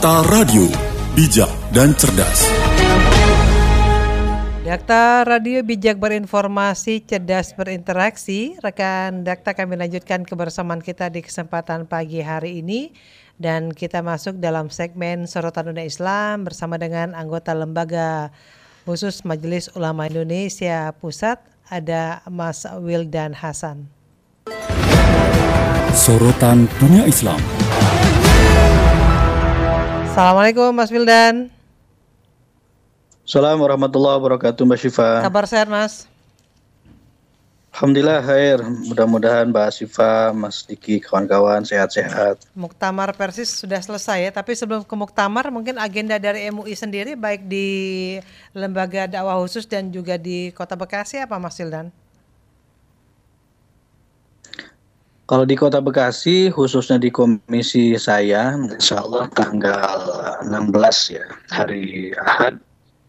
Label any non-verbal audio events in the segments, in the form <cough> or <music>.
Dakta Radio, bijak dan cerdas. Dakta Radio bijak berinformasi, cerdas berinteraksi. Rekan Dakta kami lanjutkan kebersamaan kita di kesempatan pagi hari ini. Dan kita masuk dalam segmen Sorotan Dunia Islam bersama dengan anggota lembaga khusus Majelis Ulama Indonesia Pusat ada Mas Wildan Hasan. Sorotan Dunia Islam. Assalamualaikum Mas Wildan. Assalamualaikum warahmatullahi wabarakatuh Mbak Syifa. Kabar sehat Mas? Alhamdulillah khair. Mudah-mudahan Mbak Syifa, Mas Diki, kawan-kawan sehat-sehat. Muktamar Persis sudah selesai ya, tapi sebelum ke Muktamar mungkin agenda dari MUI sendiri baik di lembaga dakwah khusus dan juga di Kota Bekasi apa Mas Wildan? Kalau di Kota Bekasi, khususnya di komisi saya, insya Allah tanggal 16 ya, hari Ahad,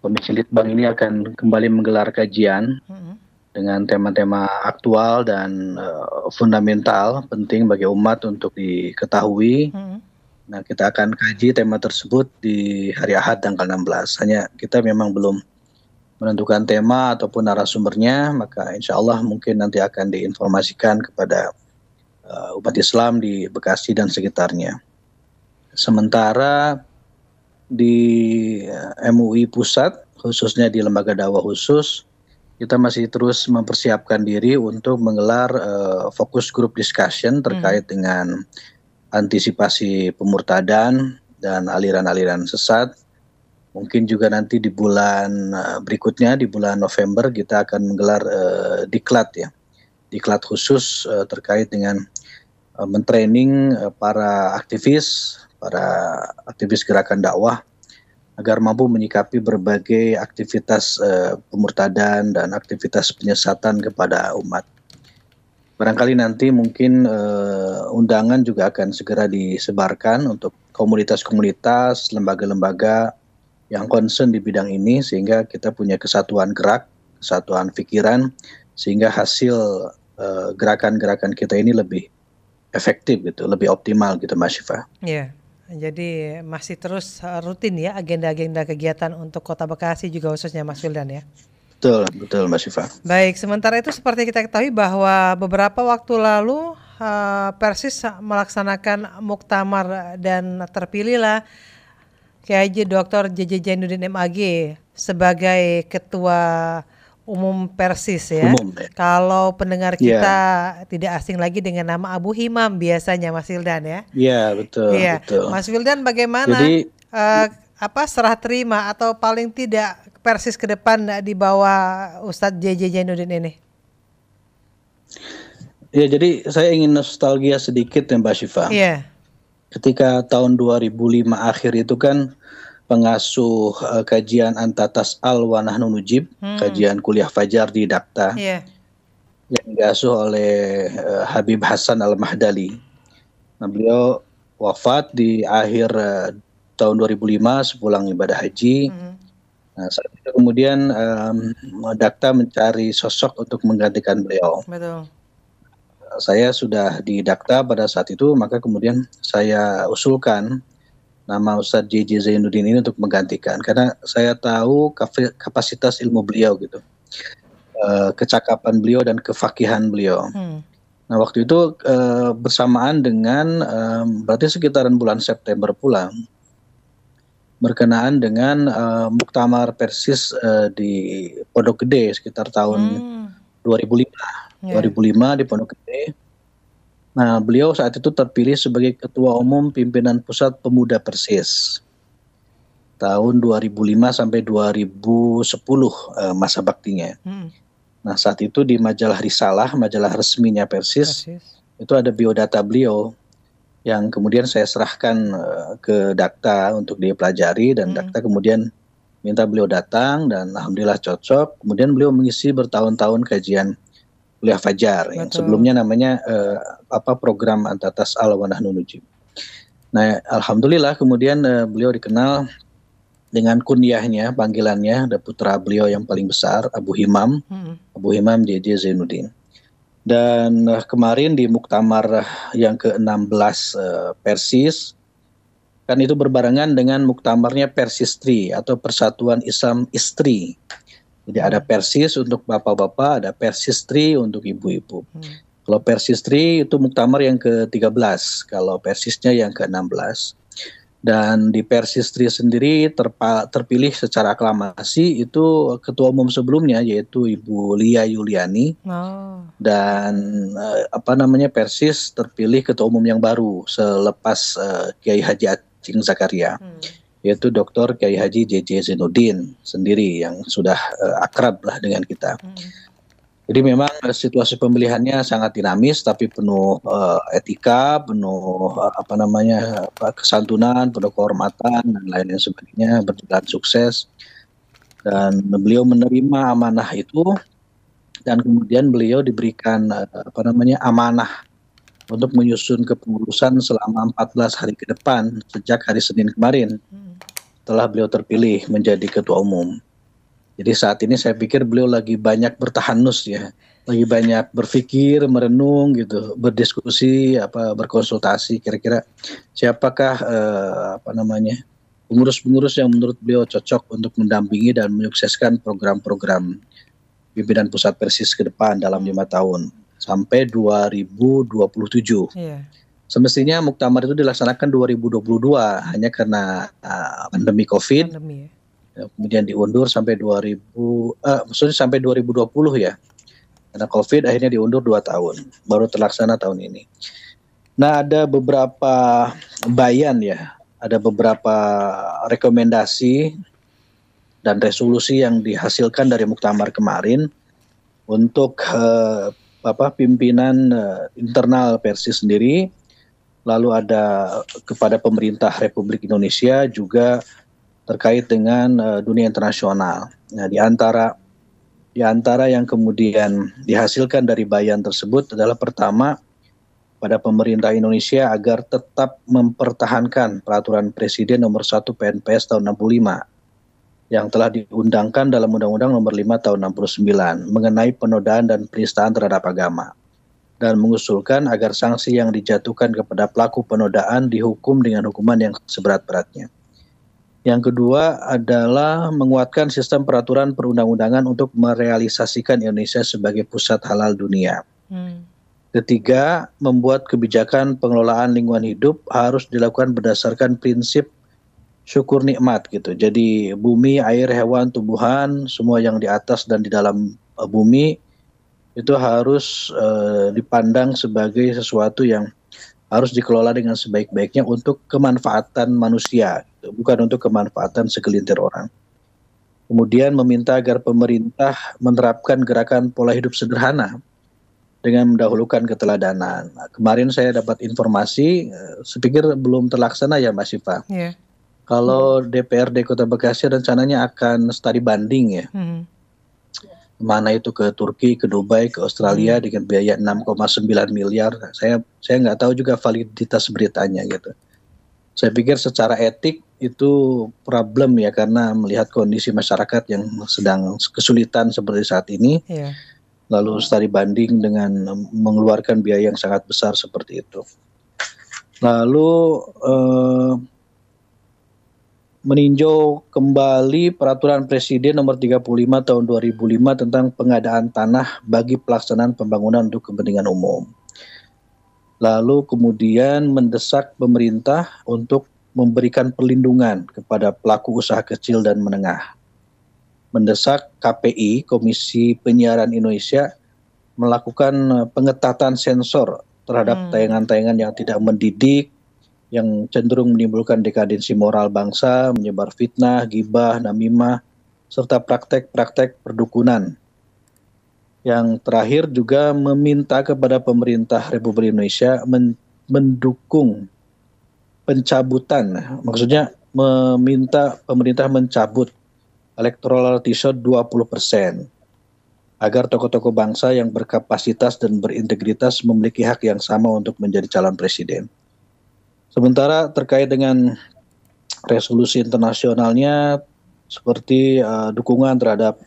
Komisi Litbang ini akan kembali menggelar kajian hmm. dengan tema-tema aktual dan uh, fundamental penting bagi umat untuk diketahui. Hmm. Nah, kita akan kaji tema tersebut di hari Ahad tanggal 16. Hanya kita memang belum menentukan tema ataupun narasumbernya, maka insya Allah mungkin nanti akan diinformasikan kepada uh, umat Islam di Bekasi dan sekitarnya. Sementara di eh, MUI pusat, khususnya di lembaga dakwah khusus, kita masih terus mempersiapkan diri untuk menggelar uh, fokus grup discussion terkait hmm. dengan antisipasi pemurtadan dan aliran-aliran sesat. Mungkin juga nanti di bulan berikutnya, di bulan November, kita akan menggelar uh, diklat ya, diklat khusus uh, terkait dengan Eh, mentraining eh, para aktivis, para aktivis gerakan dakwah agar mampu menyikapi berbagai aktivitas uh, pemurtadan dan aktivitas penyesatan kepada umat. Barangkali nanti mungkin uh, undangan juga akan segera disebarkan untuk komunitas-komunitas, lembaga-lembaga yang concern di bidang ini sehingga kita punya kesatuan gerak, kesatuan pikiran sehingga hasil gerakan-gerakan uh, kita ini lebih efektif gitu, lebih optimal gitu Mas Syifa. Iya. Jadi masih terus rutin ya agenda-agenda kegiatan untuk Kota Bekasi juga khususnya Mas Wildan ya. Betul, betul Mas Syifa. Baik, sementara itu seperti kita ketahui bahwa beberapa waktu lalu eh, Persis melaksanakan muktamar dan terpilihlah Kiai Dr. JJ Jainuddin MAG sebagai ketua umum persis ya. Umum. Ya. Kalau pendengar iya. kita yeah. tidak asing lagi dengan nama Abu Himam biasanya Mas Wildan ya. Iya betul. Iya. Mas Wildan bagaimana? Jadi, uh, apa serah terima atau paling tidak persis ke depan di bawah Ustadz JJ Jainuddin ini? Ya jadi saya ingin nostalgia sedikit ya Mbak Syifa. Yeah. Ketika tahun 2005 akhir itu kan pengasuh uh, kajian Antatas Al Wanah Nunujib, hmm. kajian kuliah Fajar di Dakta. Yeah. Yang diasuh oleh uh, Habib Hasan Al Mahdali. Nah, beliau wafat di akhir uh, tahun 2005 sepulang ibadah haji. Hmm. Nah, saat itu kemudian um, Dakta mencari sosok untuk menggantikan beliau. Betul. Saya sudah di Dakta pada saat itu, maka kemudian saya usulkan nama Ustadz JJ Zainuddin ini untuk menggantikan karena saya tahu kapasitas ilmu beliau gitu e, kecakapan beliau dan kefakihan beliau hmm. nah waktu itu e, bersamaan dengan e, berarti sekitaran bulan September pula berkenaan dengan e, muktamar persis e, di Pondok Gede sekitar tahun hmm. 2005 yeah. 2005 di Pondok Gede Nah, beliau saat itu terpilih sebagai Ketua Umum Pimpinan Pusat Pemuda Persis tahun 2005 sampai 2010 eh, masa baktinya. Hmm. Nah, saat itu di majalah Risalah, majalah resminya Persis, Persis, itu ada biodata beliau yang kemudian saya serahkan eh, ke Dakta untuk dia pelajari dan hmm. Dakta kemudian minta beliau datang dan alhamdulillah cocok. Kemudian beliau mengisi bertahun-tahun kajian kuliah fajar ya. Betul. yang sebelumnya namanya uh, apa program Antatas Alwanah nunuji. Nah, alhamdulillah kemudian uh, beliau dikenal dengan kunyahnya, panggilannya ada putra beliau yang paling besar Abu Himam, hmm. Abu Himam JJ Zainuddin. Dan uh, kemarin di muktamar yang ke-16 uh, Persis kan itu berbarengan dengan muktamarnya Persistri atau Persatuan Islam Istri jadi ada Persis untuk bapak-bapak, ada persis tri untuk ibu-ibu. Hmm. Kalau tri itu muktamar yang ke-13, kalau Persisnya yang ke-16. Dan di persis tri sendiri terpilih secara aklamasi itu ketua umum sebelumnya yaitu Ibu Lia Yuliani. Oh. Dan eh, apa namanya Persis terpilih ketua umum yang baru selepas eh, Kiai Haji Acing Zakaria. Hmm yaitu Dr. Kiai Haji JJ Zainuddin sendiri yang sudah uh, akrab lah dengan kita. Hmm. Jadi memang eh, situasi pemilihannya sangat dinamis tapi penuh uh, etika, penuh uh, apa namanya kesantunan, penuh kehormatan dan lain-lain sebagainya berjalan sukses dan beliau menerima amanah itu dan kemudian beliau diberikan uh, apa namanya amanah untuk menyusun kepengurusan selama 14 hari ke depan sejak hari Senin kemarin telah beliau terpilih menjadi ketua umum. Jadi saat ini saya pikir beliau lagi banyak bertahanus ya, lagi banyak berpikir, merenung gitu, berdiskusi, apa berkonsultasi kira-kira siapakah eh, apa namanya pengurus-pengurus yang menurut beliau cocok untuk mendampingi dan menyukseskan program-program pimpinan pusat persis ke depan dalam lima tahun sampai 2027. Yeah. Iya. Semestinya muktamar itu dilaksanakan 2022 hanya karena uh, pandemi Covid. Pandemi, ya. ya kemudian diundur sampai 2000 uh, eh, maksudnya sampai 2020 ya. Karena Covid akhirnya diundur 2 tahun, baru terlaksana tahun ini. Nah, ada beberapa bayan ya, ada beberapa rekomendasi dan resolusi yang dihasilkan dari muktamar kemarin untuk uh, apa pimpinan uh, internal Persis sendiri, lalu ada kepada pemerintah Republik Indonesia juga terkait dengan uh, dunia internasional. Nah, di antara di antara yang kemudian dihasilkan dari bayan tersebut adalah pertama pada pemerintah Indonesia agar tetap mempertahankan peraturan presiden nomor 1 PNPS tahun 65 yang telah diundangkan dalam Undang-Undang Nomor 5 Tahun 69 mengenai penodaan dan penistaan terhadap agama dan mengusulkan agar sanksi yang dijatuhkan kepada pelaku penodaan dihukum dengan hukuman yang seberat-beratnya. Yang kedua adalah menguatkan sistem peraturan perundang-undangan untuk merealisasikan Indonesia sebagai pusat halal dunia. Hmm. Ketiga, membuat kebijakan pengelolaan lingkungan hidup harus dilakukan berdasarkan prinsip syukur nikmat gitu. Jadi bumi, air, hewan, tumbuhan, semua yang di atas dan di dalam eh, bumi itu harus uh, dipandang sebagai sesuatu yang harus dikelola dengan sebaik-baiknya untuk kemanfaatan manusia, gitu. bukan untuk kemanfaatan segelintir orang. Kemudian meminta agar pemerintah menerapkan gerakan pola hidup sederhana dengan mendahulukan keteladanan. Nah, kemarin saya dapat informasi, eh, sepikir pikir belum terlaksana ya Mbak Siva. Yeah kalau DPRD Kota Bekasi rencananya akan studi banding ya. Hmm. Mana itu ke Turki, ke Dubai, ke Australia hmm. dengan biaya 6,9 miliar. Saya saya nggak tahu juga validitas beritanya gitu. Saya pikir secara etik itu problem ya karena melihat kondisi masyarakat yang sedang kesulitan seperti saat ini. Yeah. Lalu studi banding dengan mengeluarkan biaya yang sangat besar seperti itu. Lalu eh, meninjau kembali peraturan presiden nomor 35 tahun 2005 tentang pengadaan tanah bagi pelaksanaan pembangunan untuk kepentingan umum. Lalu kemudian mendesak pemerintah untuk memberikan perlindungan kepada pelaku usaha kecil dan menengah. Mendesak KPI, Komisi Penyiaran Indonesia, melakukan pengetatan sensor terhadap hmm. tayangan-tayangan yang tidak mendidik, yang cenderung menimbulkan dekadensi moral bangsa, menyebar fitnah, gibah, namimah, serta praktek-praktek perdukunan. Yang terakhir juga meminta kepada pemerintah Republik Indonesia men mendukung pencabutan, maksudnya meminta pemerintah mencabut electoral threshold 20 persen agar tokoh-tokoh bangsa yang berkapasitas dan berintegritas memiliki hak yang sama untuk menjadi calon presiden. Sementara terkait dengan resolusi internasionalnya seperti uh, dukungan terhadap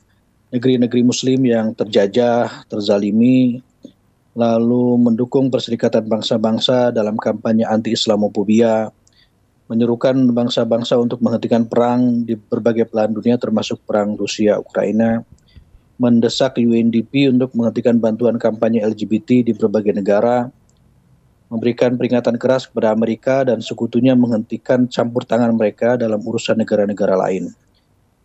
negeri-negeri muslim yang terjajah, terzalimi, lalu mendukung perserikatan bangsa-bangsa dalam kampanye anti islamophobia menyerukan bangsa-bangsa untuk menghentikan perang di berbagai belahan dunia termasuk perang Rusia Ukraina, mendesak UNDP untuk menghentikan bantuan kampanye LGBT di berbagai negara, memberikan peringatan keras kepada Amerika dan sekutunya menghentikan campur tangan mereka dalam urusan negara-negara lain.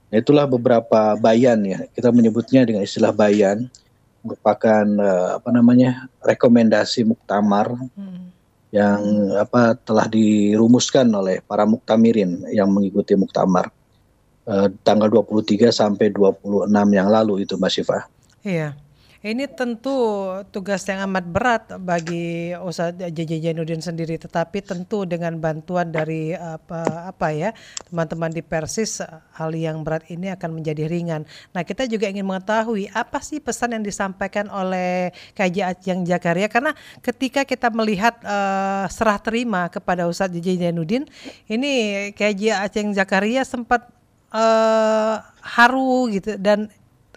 Itulah beberapa bayan ya, kita menyebutnya dengan istilah bayan, merupakan uh, apa namanya rekomendasi muktamar hmm. yang apa telah dirumuskan oleh para muktamirin yang mengikuti muktamar uh, tanggal 23 sampai 26 yang lalu itu Mas Syifa. Iya. Yeah. Ini tentu tugas yang amat berat bagi Ustaz JJ Jainuddin sendiri tetapi tentu dengan bantuan dari apa apa ya teman-teman di Persis hal yang berat ini akan menjadi ringan. Nah, kita juga ingin mengetahui apa sih pesan yang disampaikan oleh KJ Ajeng Jakaria karena ketika kita melihat uh, serah terima kepada Ustaz JJ Jainuddin ini KJ Aceng Jakaria sempat uh, haru gitu dan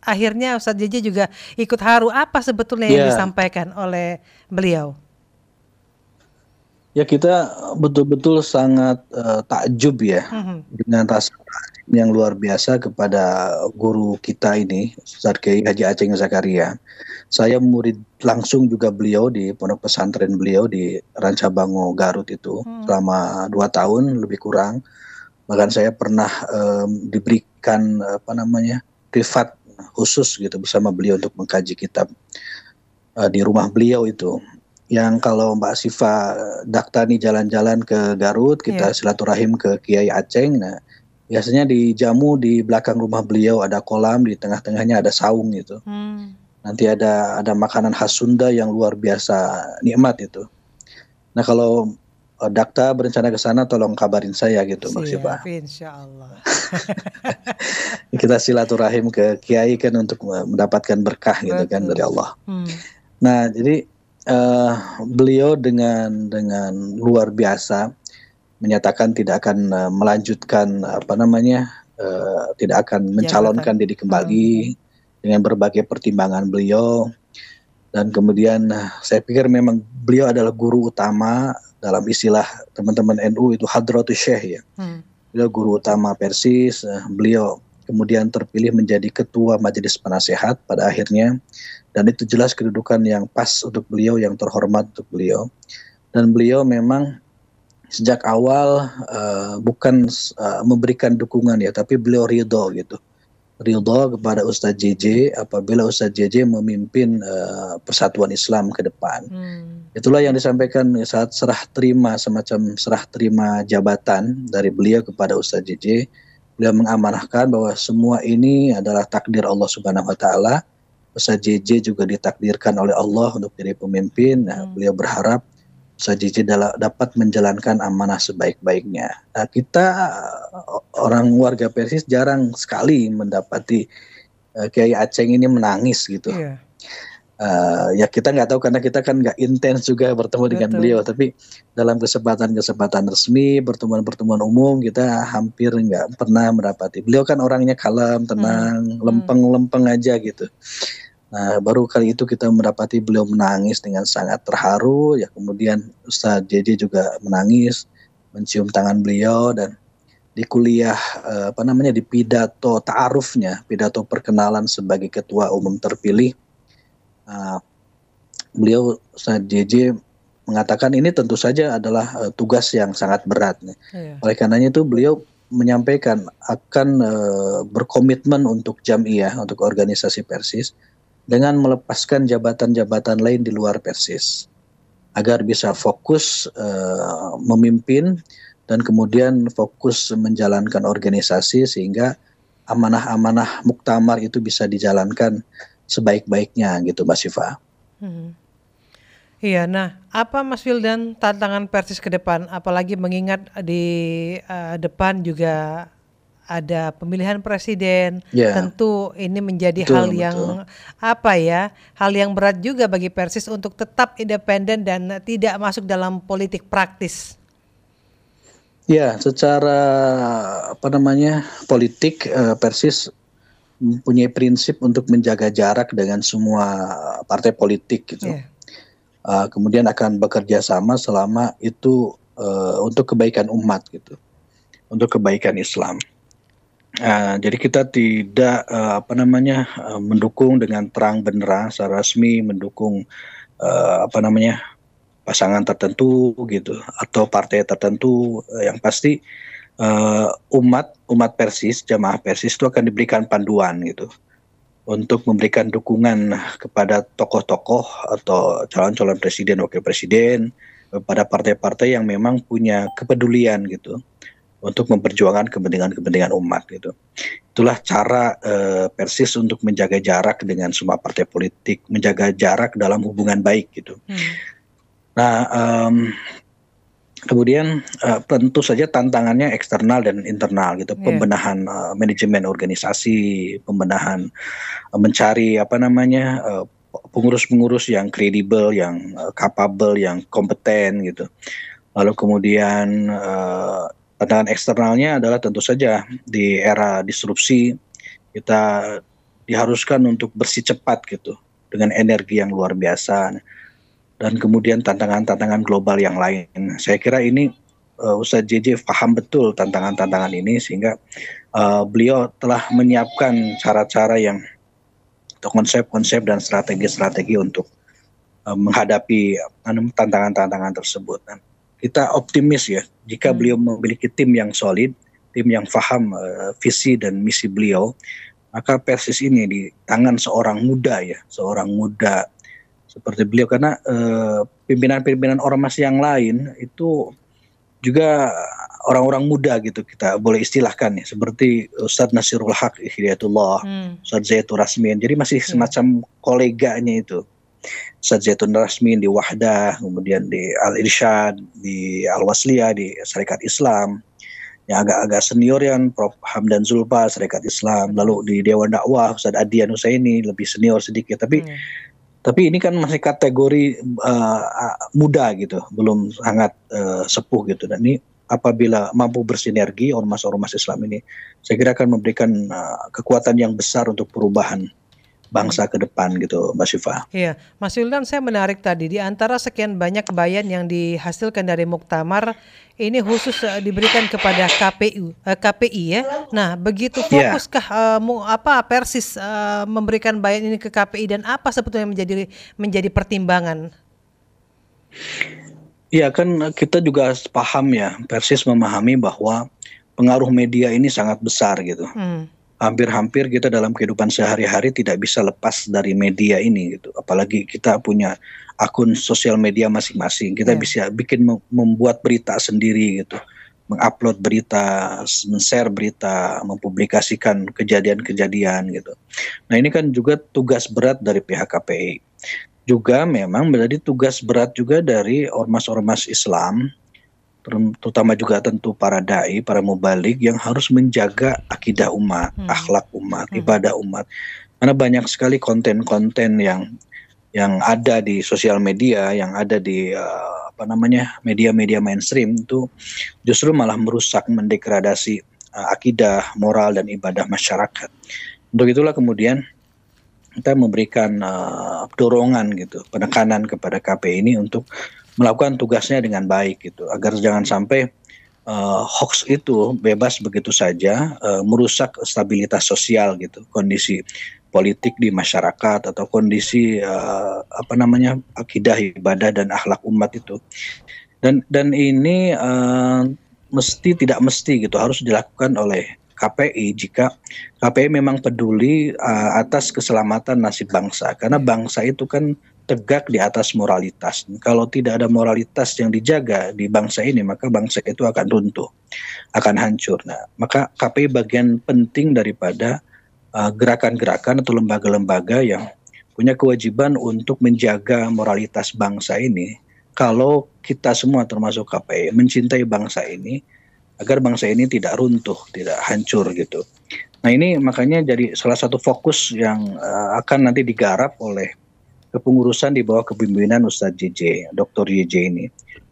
akhirnya Ustadz JJ juga ikut haru apa sebetulnya yeah. yang ya. disampaikan oleh beliau? Ya kita betul-betul sangat uh, takjub ya mm-hmm. dengan rasa yang luar biasa kepada guru kita ini Ustaz Kiai Haji Aceh Zakaria. Saya murid langsung juga beliau di pondok pesantren beliau di Rancabango Garut itu mm. selama dua tahun lebih kurang. Bahkan saya pernah um, diberikan apa namanya privat khusus gitu bersama beliau untuk mengkaji kitab uh, di rumah beliau itu. Yang kalau Mbak Siva Daktani jalan-jalan ke Garut, kita yeah. silaturahim ke Kiai Aceh Nah, biasanya di jamu di belakang rumah beliau ada kolam, di tengah-tengahnya ada saung gitu. Hmm. Nanti ada ada makanan khas Sunda yang luar biasa nikmat itu. Nah, kalau Eh, Dakta berencana ke sana tolong kabarin saya gitu Siap, maksudnya Insya Allah. <laughs> kita silaturahim ke kiai kan untuk mendapatkan berkah Betul. gitu kan dari Allah. Hmm. Nah jadi uh, beliau dengan dengan luar biasa menyatakan tidak akan uh, melanjutkan apa namanya uh, tidak akan mencalonkan ya, diri kembali hmm, hmm. dengan berbagai pertimbangan beliau dan kemudian saya pikir memang beliau adalah guru utama dalam istilah teman-teman NU itu Hadratus Syekh ya. Hmm. Beliau guru utama Persis, eh, beliau kemudian terpilih menjadi ketua Majelis Penasehat pada akhirnya dan itu jelas kedudukan yang pas untuk beliau yang terhormat untuk beliau. Dan beliau memang sejak awal uh, bukan uh, memberikan dukungan ya, tapi beliau ridho gitu ridho kepada Ustadz JJ apabila Ustadz JJ memimpin uh, persatuan Islam ke depan. Hmm. Itulah yang disampaikan saat serah terima semacam serah terima jabatan dari beliau kepada Ustadz JJ. Beliau mengamanahkan bahwa semua ini adalah takdir Allah Subhanahu wa taala. Ustadz JJ juga ditakdirkan oleh Allah untuk jadi pemimpin. Nah, hmm. beliau berharap Sajiji dapat menjalankan amanah sebaik-baiknya. Nah, kita orang warga Persis jarang sekali mendapati uh, Kiai Aceng ini menangis gitu. Yeah. Iya. Uh, ya kita nggak tahu karena kita kan nggak intens juga bertemu Betul. dengan beliau. Tapi dalam kesempatan-kesempatan resmi, pertemuan-pertemuan umum kita hampir nggak pernah mendapati. Beliau kan orangnya kalem, tenang, hmm. lempeng-lempeng hmm. aja gitu. Nah, baru kali itu kita mendapati beliau menangis dengan sangat terharu. Ya, kemudian Ustaz JJ juga menangis, mencium tangan beliau dan di kuliah eh, apa namanya di pidato taarufnya, pidato perkenalan sebagai ketua umum terpilih. Eh, beliau Ustaz JJ mengatakan ini tentu saja adalah eh, tugas yang sangat berat. Iya. Oleh karenanya itu beliau menyampaikan akan berkomitmen untuk jam jamiah untuk organisasi Persis dengan melepaskan jabatan-jabatan lain di luar Persis agar bisa fokus uh, memimpin dan kemudian fokus menjalankan organisasi sehingga amanah-amanah muktamar itu bisa dijalankan sebaik-baiknya gitu Mbak Siva. Hmm. Iya, nah apa Mas Wildan tantangan Persis ke depan apalagi mengingat di uh, depan juga ada pemilihan presiden, yeah. tentu ini menjadi betul, hal yang betul. apa ya, hal yang berat juga bagi Persis untuk tetap independen dan tidak masuk dalam politik praktis. Ya, secara apa namanya politik eh, Persis mempunyai prinsip untuk menjaga jarak dengan semua partai politik gitu. Yeah. Ya. Uh, kemudian akan bekerja sama selama itu uh, untuk kebaikan umat gitu, untuk kebaikan Islam. Nah, jadi kita tidak uh, apa namanya uh, mendukung dengan terang benderang secara resmi mendukung uh, apa namanya pasangan tertentu gitu atau partai tertentu uh, yang pasti uh, umat umat Persis jamaah Persis itu akan diberikan panduan gitu untuk memberikan dukungan kepada tokoh-tokoh atau calon-calon presiden wakil presiden kepada partai-partai yang memang punya kepedulian gitu untuk memperjuangkan kepentingan-kepentingan umat gitu. Itulah cara eh, Persis untuk menjaga jarak dengan semua partai politik, menjaga jarak dalam hubungan baik gitu. Hmm. Nah, um, kemudian uh, tentu saja tantangannya eksternal dan internal gitu yeah. pembenahan uh, manajemen organisasi pembenahan uh, mencari apa namanya uh, pengurus-pengurus yang kredibel yang kapabel capable, yang kompeten gitu lalu kemudian Tantangan eksternalnya adalah tentu saja di era disrupsi kita diharuskan untuk bersih cepat gitu dengan energi yang luar biasa dan kemudian tantangan-tantangan global yang lain. Saya kira ini uh, Ustadz JJ paham betul tantangan-tantangan ini sehingga uh, beliau telah menyiapkan cara-cara yang konsep-konsep dan strategi-strategi untuk eh, menghadapi tantangan-tantangan tersebut kita optimis ya jika hmm. beliau memiliki tim yang solid, tim yang faham uh, visi dan misi beliau, maka Persis ini di tangan seorang muda ya, seorang muda seperti beliau karena eh, pimpinan-pimpinan uh, ormas yang lain itu juga orang-orang muda gitu kita boleh istilahkan ya seperti Ustadz Nasirul Haq Hidayatullah, hmm. Ustadz Zaitur Rasmin. Jadi masih hmm. semacam koleganya itu. Zaitun Rasmi di Wahdah, kemudian di Al Irsyad, di Al Wasliyah, di Serikat Islam. Yang agak-agak senior yang Prof Hamdan Zulfa Serikat Islam, lalu di Dewan Dakwah Ustaz Adian Husaini lebih senior sedikit, tapi hmm. tapi ini kan masih kategori uh, muda gitu, belum sangat uh, sepuh gitu. Dan ini apabila mampu bersinergi ormas-ormas Islam ini, saya kira akan memberikan uh, kekuatan yang besar untuk perubahan bangsa hmm. ke depan gitu Mbak Syifa. Iya, Mas Yuldan saya menarik tadi di antara sekian banyak bayan yang dihasilkan dari Muktamar ini khusus uh, diberikan kepada KPU uh, eh, KPI ya. Nah, begitu iya. fokuskah uh, apa Persis uh, memberikan bayan ini ke KPI dan apa sebetulnya menjadi menjadi pertimbangan? Iya kan kita juga paham ya, Persis memahami bahwa pengaruh media ini sangat besar gitu. Hmm hampir-hampir kita dalam kehidupan sehari-hari tidak bisa lepas dari media ini gitu. Apalagi kita punya akun sosial media masing-masing. Kita yeah. bisa bikin membuat berita sendiri gitu. Mengupload berita, men-share berita, mempublikasikan kejadian-kejadian gitu. Nah, ini kan juga tugas berat dari pihak KPI. Juga memang menjadi tugas berat juga dari ormas-ormas Islam terutama juga tentu para dai, para mubalik yang harus menjaga akidah umat, hmm. akhlak umat, hmm. ibadah umat. Karena banyak sekali konten-konten yang yang ada di sosial media, yang ada di uh, apa namanya media-media mainstream itu justru malah merusak, mendegradasi uh, akidah, moral dan ibadah masyarakat. Untuk itulah kemudian kita memberikan uh, dorongan gitu, penekanan kepada KP ini untuk melakukan tugasnya dengan baik gitu agar jangan sampai uh, hoax itu bebas begitu saja uh, merusak stabilitas sosial gitu kondisi politik di masyarakat atau kondisi uh, apa namanya akidah ibadah dan akhlak umat itu dan dan ini uh, mesti tidak mesti gitu harus dilakukan oleh KPI jika KPI memang peduli uh, atas keselamatan nasib bangsa karena bangsa itu kan tegak di atas moralitas. Kalau tidak ada moralitas yang dijaga di bangsa ini, maka bangsa itu akan runtuh, akan hancur. Nah, maka KPI bagian penting daripada uh, gerakan-gerakan uh, atau lembaga-lembaga yang punya kewajiban untuk menjaga moralitas bangsa ini. Kalau kita semua termasuk KPI mencintai bangsa ini, agar bangsa ini tidak runtuh, tidak hancur gitu. Nah ini makanya jadi salah satu fokus yang uh, akan nanti digarap oleh kepengurusan di bawah kepemimpinan Ustadz JJ, Dr. JJ ini,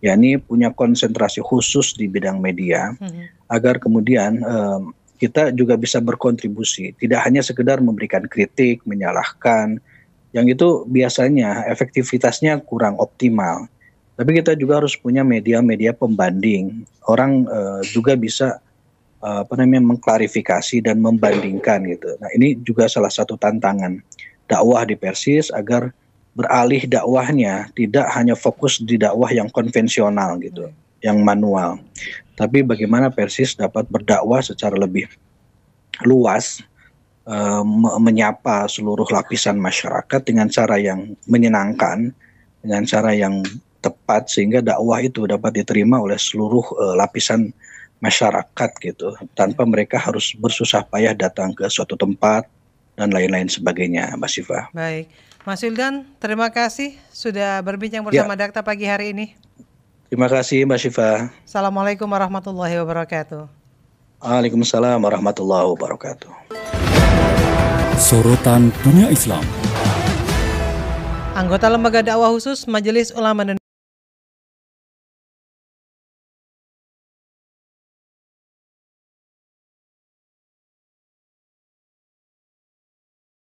yakni punya konsentrasi khusus di bidang media hmm. agar kemudian um, kita juga bisa berkontribusi, tidak hanya sekedar memberikan kritik, menyalahkan, yang itu biasanya efektivitasnya kurang optimal. Tapi kita juga harus punya media-media pembanding. Orang uh, juga bisa uh, apa namanya mengklarifikasi dan membandingkan gitu. Nah, ini juga salah satu tantangan dakwah di Persis agar beralih dakwahnya tidak hanya fokus di dakwah yang konvensional gitu, hmm. yang manual. Tapi bagaimana Persis dapat berdakwah secara lebih luas eh, menyapa seluruh lapisan masyarakat dengan cara yang menyenangkan, dengan cara yang tepat sehingga dakwah itu dapat diterima oleh seluruh uh, lapisan masyarakat gitu tanpa mereka harus bersusah payah datang ke suatu tempat dan lain-lain sebagainya, Mbak Siva. Baik. Mas Wildan, terima kasih sudah berbincang ya. bersama ya. Dakta pagi hari ini. Terima kasih Mbak Syifa. Assalamualaikum warahmatullahi wabarakatuh. Waalaikumsalam warahmatullahi wabarakatuh. Sorotan dunia Islam. Anggota Lembaga Dakwah Khusus Majelis Ulama Indonesia